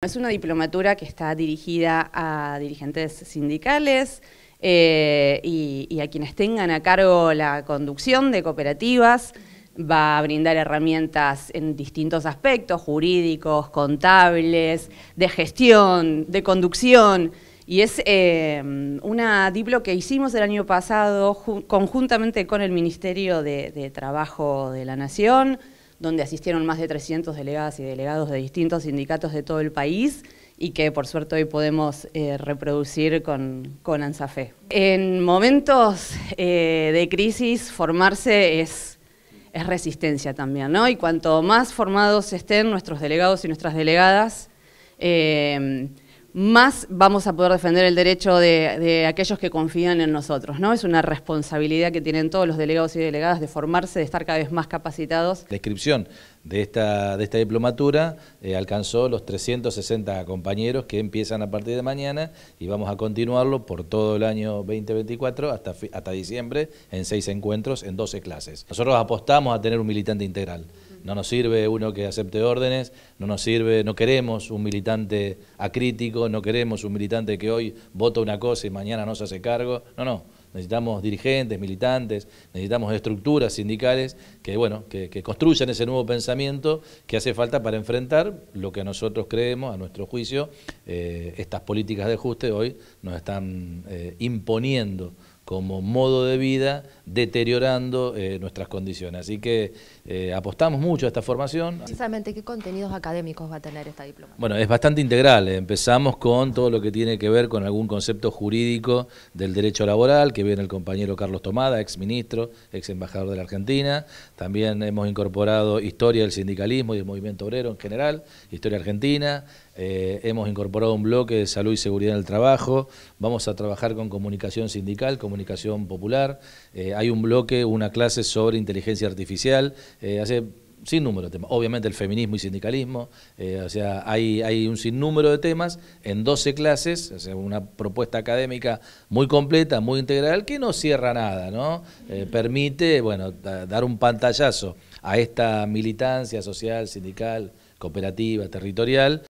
Es una diplomatura que está dirigida a dirigentes sindicales eh, y, a quienes tengan a cargo la conducción de cooperativas. Va a brindar herramientas en distintos aspectos, jurídicos, contables, de gestión, de conducción. Y es eh, una diplo que hicimos el año pasado conjuntamente con el Ministerio de Trabajo de la Nación, donde asistieron más de 300 delegadas y delegados de distintos sindicatos de todo el país y que por suerte hoy podemos eh, reproducir con, con ANSAFE. En momentos eh, de crisis, formarse es, es resistencia también, ¿no? Y cuanto más formados estén nuestros delegados y nuestras delegadas, eh, más vamos a poder defender el derecho de, aquellos que confían en nosotros. ¿no? Es una responsabilidad que tienen todos los delegados y delegadas de formarse, de estar cada vez más capacitados. La de esta, diplomatura eh, alcanzó los 360 compañeros que empiezan a partir de mañana y vamos a continuarlo por todo el año 2024 hasta, hasta diciembre en seis encuentros, en 12 clases. Nosotros apostamos a tener un militante integral. No nos sirve uno que acepte órdenes, no nos sirve, no queremos un militante acrítico, no queremos un militante que hoy vota una cosa y mañana no se hace cargo. No, no. Necesitamos dirigentes, militantes, necesitamos estructuras sindicales que, bueno, que, construyan ese nuevo pensamiento que hace falta para enfrentar lo que nosotros creemos, a nuestro juicio, eh, estas políticas de ajuste hoy nos están eh, imponiendo como modo de vida, deteriorando eh, nuestras condiciones. Así que eh, apostamos mucho a esta formación. Precisamente, ¿qué contenidos académicos va a tener esta diploma? Bueno, es bastante integral. ¿eh? Empezamos con todo lo que tiene que ver con algún concepto jurídico del derecho laboral, que viene el compañero Carlos Tomada, ex ministro, ex embajador de la Argentina. También hemos incorporado historia del sindicalismo y del movimiento obrero en general, historia argentina, eh, hemos incorporado un bloque de salud y seguridad en el trabajo, vamos a trabajar con comunicación sindical, comunicación popular, eh, hay un bloque, una clase sobre inteligencia artificial, eh, hace número de temas, obviamente el feminismo y sindicalismo, eh, o sea, hay, un sinnúmero de temas en 12 clases, o una propuesta académica muy completa, muy integral, que no cierra nada, ¿no? permite, bueno, dar un pantallazo a esta militancia social, sindical, cooperativa, territorial,